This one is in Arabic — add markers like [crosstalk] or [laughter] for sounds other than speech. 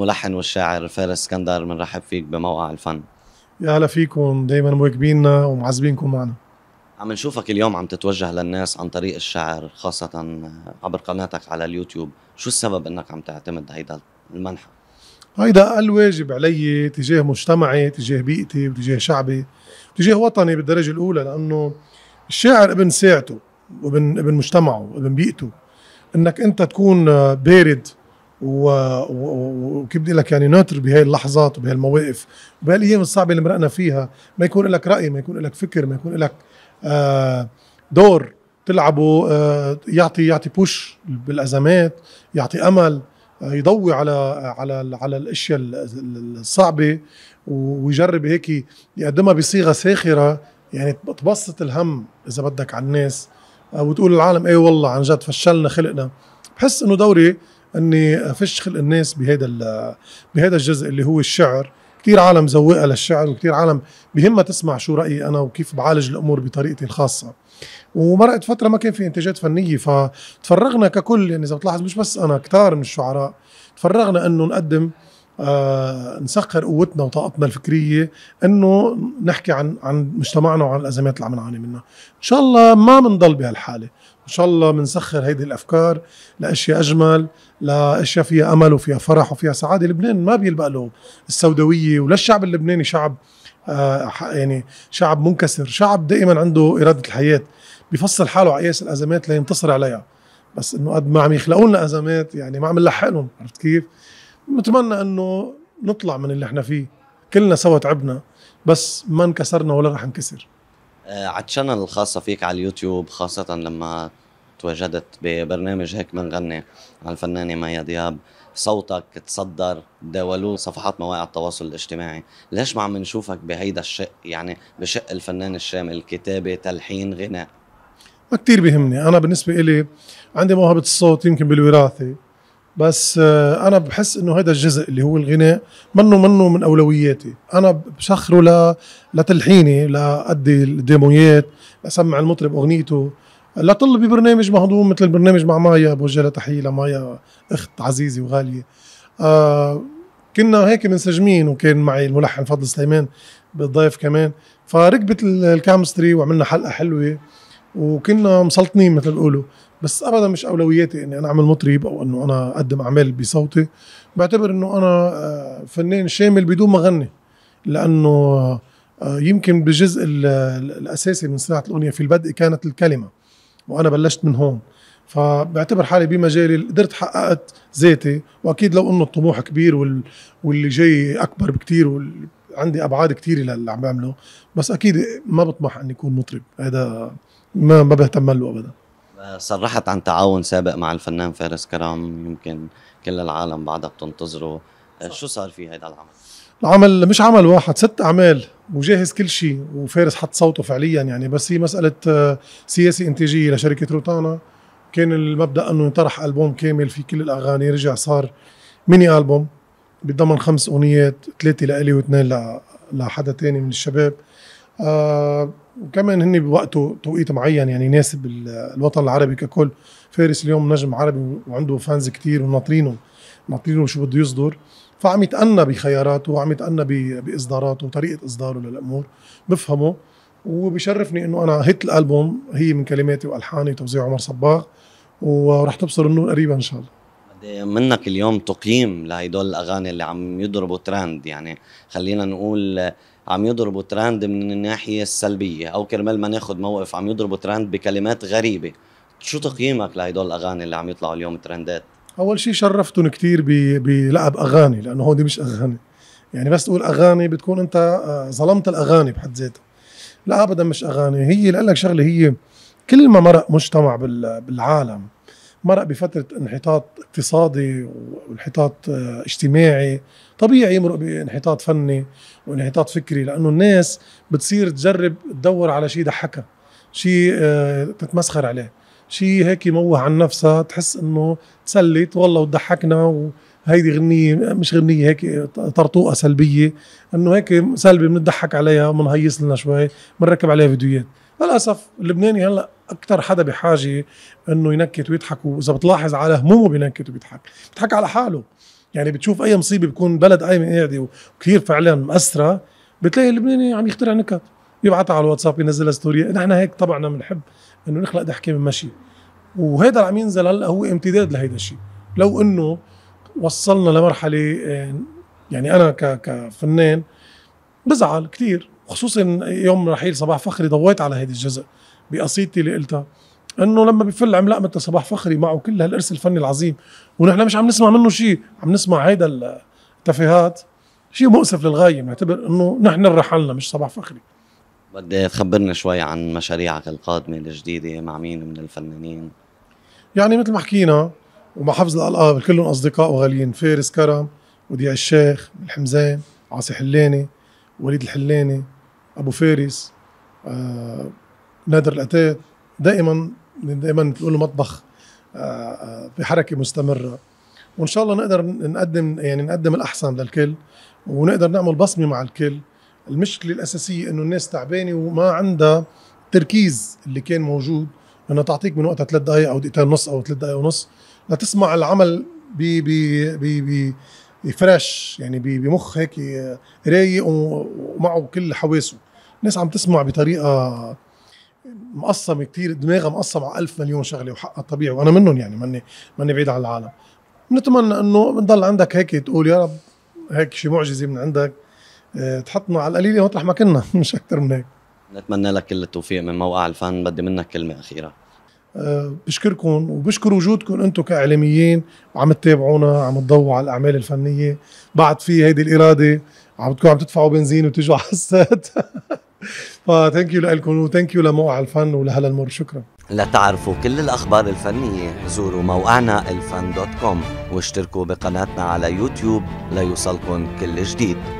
الملحن والشاعر فارس اسكندر بنرحب فيك بموقع الفن يا هلا فيكم دايما مواكبيننا ومعذبينكم معنا عم نشوفك اليوم عم تتوجه للناس عن طريق الشعر خاصة عبر قناتك على اليوتيوب شو السبب انك عم تعتمد هيدا المنحة هيدا اقل واجب علي تجاه مجتمعي تجاه بيئتي وتجاه شعبي تجاه وطني بالدرجة الاولى لانه الشاعر ابن ساعته وابن ابن مجتمعه وابن بيئته انك انت تكون بارد وكيف بدي لك يعني ناطر بهي اللحظات وبهي المواقف وبهالايام الصعبه اللي مرقنا فيها ما يكون لك راي ما يكون لك فكر ما يكون لك آه، دور تلعبه آه، يعطي يعطي بوش بالازمات يعطي امل آه، يضوي على على على الاشياء الصعبه ويجرب هيك يقدمها بصيغه ساخره يعني تبسط الهم اذا بدك على الناس وتقول للعالم ايه والله عن جد فشلنا خلقنا بحس انه دوري اني خلق الناس بهذا بهذا الجزء اللي هو الشعر كثير عالم زوقه للشعر وكثير عالم بهمها تسمع شو رايي انا وكيف بعالج الامور بطريقتي الخاصه ومرقت فتره ما كان في انتاجات فنيه فتفرغنا ككل يعني اذا بتلاحظ مش بس انا كثار من الشعراء تفرغنا انه نقدم آه، نسخر قوتنا وطاقتنا الفكريه انه نحكي عن عن مجتمعنا وعن الازمات اللي عم نعاني منها ان شاء الله ما بنضل بهالحاله ان شاء الله بنسخر هيدي الافكار لاشياء اجمل لاشياء فيها امل وفيها فرح وفيها سعاده لبنان ما بيلبق له السوداويه ولا الشعب اللبناني شعب آه يعني شعب منكسر شعب دائما عنده اراده الحياه بيفصل حاله على قياس الازمات لينتصر عليها بس انه قد ما عم يخلقوا لنا ازمات يعني ما عم نلحق لهم عرفت كيف؟ نتمنى انه نطلع من اللي احنا فيه كلنا سوا تعبنا بس ما انكسرنا ولا رح نكسر آه، على الشانل الخاصة فيك على اليوتيوب خاصة لما تواجدت ببرنامج هيك بنغني على الفنانة مايا دياب صوتك تصدر داولوه صفحات مواقع التواصل الاجتماعي ليش ما عم نشوفك بهيدا الشق يعني بشق الفنان الشامل كتابة تلحين غناء ما كتير بيهمني أنا بالنسبة إلي عندي موهبة الصوت يمكن بالوراثة بس آه، انا بحس انه هذا الجزء اللي هو الغناء منه منه من اولوياتي انا بشخره ل لتلحيني لادي الديمويات اسمع المطرب اغنيته لطل ببرنامج مهضوم مثل البرنامج مع مايا بوجه لها تحيه لمايا اخت عزيزه وغاليه آه كنا هيك منسجمين وكان معي الملحن فضل سليمان بالضيف كمان فركبت الكامستري وعملنا حلقه حلوه وكنا مسلطنين مثل ما بيقولوا بس ابدا مش اولوياتي اني انا اعمل مطرب او انه انا اقدم اعمال بصوتي بعتبر انه انا آه، فنان شامل بدون ما اغني لانه آه، يمكن بالجزء الاساسي من صناعه الاغنيه في البدء كانت الكلمه وانا بلشت من هون فبعتبر حالي بمجالي قدرت حققت ذاتي واكيد لو انه الطموح كبير واللي جاي اكبر بكتير وال... عندي ابعاد كثيره للي عم بعمله بس اكيد ما بطمح اني اكون مطرب هذا ما ما بهتم له ابدا صرحت عن تعاون سابق مع الفنان فارس كرام يمكن كل العالم بعدها بتنتظره صح. شو صار في هذا العمل؟ العمل مش عمل واحد ست اعمال وجاهز كل شيء وفارس حط صوته فعليا يعني بس هي مساله آه، سياسه انتاجيه لشركه روتانا كان المبدا انه ينطرح البوم كامل في كل الاغاني رجع صار ميني البوم بضمن خمس اغنيات ثلاثه لالي واثنين لحدا تاني من الشباب آه كمان هن بوقته توقيت معين يعني يناسب الوطن العربي ككل فارس اليوم نجم عربي وعنده فانز كتير وناطرينه ناطرينه شو بده يصدر فعم يتأنى بخياراته وعم يتأنى بإصداراته وطريقة إصداره للأمور بفهمه وبشرفني انه انا هيت الالبوم هي من كلماتي والحاني وتوزيع عمر صباغ ورح تبصر النور قريبا ان شاء الله منك اليوم تقييم لهدول الاغاني اللي عم يضربوا ترند يعني خلينا نقول عم يضربوا ترند من الناحيه السلبيه او كرمال ما ناخذ موقف عم يضربوا ترند بكلمات غريبه شو تقييمك لهدول الاغاني اللي عم يطلعوا اليوم ترندات اول شيء شرفتهم كثير بلعب اغاني لانه هودي مش اغاني يعني بس تقول اغاني بتكون انت آه، ظلمت الاغاني بحد ذاتها لا ابدا مش اغاني هي لقلك شغله هي كل ما مرق مجتمع بالعالم مرق بفتره انحطاط اقتصادي وانحطاط آه، اجتماعي طبيعي يمرق بانحطاط فني وانحطاط فكري لانه الناس بتصير تجرب تدور على شيء يضحكها شيء آه، تتمسخر عليه شيء هيك يموه عن نفسها تحس انه تسلت والله وضحكنا وهيدي غنية مش غنية هيك طرطوقة سلبية انه هيك سلبي بنضحك عليها بنهيص لنا شوي بنركب عليها فيديوهات للاسف اللبناني هلا اكثر حدا بحاجه انه ينكت ويضحك واذا بتلاحظ على همومه بينكت وبيضحك بيضحك على حاله يعني بتشوف اي مصيبه بيكون بلد قايمه قاعده وكثير فعلا مأسره بتلاقي اللبناني عم يخترع نكت يبعتها على الواتساب ينزلها ستوري نحن هيك طبعا بنحب انه نخلق ضحكه من مشي وهذا اللي عم ينزل هلا هو امتداد لهيدا الشيء لو انه وصلنا لمرحله آه، يعني انا كفنان بزعل كثير خصوصا يوم رحيل صباح فخري ضويت على هيدا الجزء بقصيدتي اللي قلتها انه لما بفل عملاق مثل صباح فخري معه كل هالارث الفني العظيم ونحن مش عم نسمع منه شيء عم نسمع هيدا التفاهات شيء مؤسف للغايه بنعتبر انه نحن الرحلنا مش صباح فخري بدي تخبرنا شوي عن مشاريعك القادمه الجديده مع مين من الفنانين يعني مثل ما حكينا ومع حفظ الالقاب كلهم اصدقاء وغاليين فارس كرم وديع الشيخ الحمزان عاصي حلاني وليد الحلاني ابو فارس آه نادر الاتاي دائما دائما بتقول مطبخ آه، آه، بحركه مستمره وان شاء الله نقدر نقدم يعني نقدم الاحسن للكل ونقدر نعمل بصمه مع الكل المشكله الاساسيه انه الناس تعبانه وما عندها التركيز اللي كان موجود انه تعطيك من وقتها ثلاث دقائق او دقيقتين ونص او ثلاث دقائق ونص لتسمع العمل ب ب ب ب فريش يعني بمخ هيك آه، رايق ومعه كل حواسه الناس عم تسمع بطريقه مقسم كتير دماغها مقسم على ألف مليون شغله وحقها طبيعي وانا منهم يعني ماني ماني بعيد عن العالم نتمنى انه بنضل عندك هيك تقول يا رب هيك شي معجزه من عندك آه، تحطنا على القليله مطرح ما كنا مش اكثر من هيك نتمنى لك كل التوفيق من موقع الفن بدي منك كلمه اخيره آه، بشكركم وبشكر وجودكم انتم كاعلاميين وعم تتابعونا عم تضووا على الاعمال الفنيه بعد في هيدي الاراده عم تكونوا عم تدفعوا بنزين وتجوا على السات [laughs] فثانك يو لكم وثانك يو لموقع الفن ولهلا المر شكرا لتعرفوا كل الأخبار الفنية زوروا موقعنا الفن دوت كوم واشتركوا بقناتنا على يوتيوب ليوصلكم كل جديد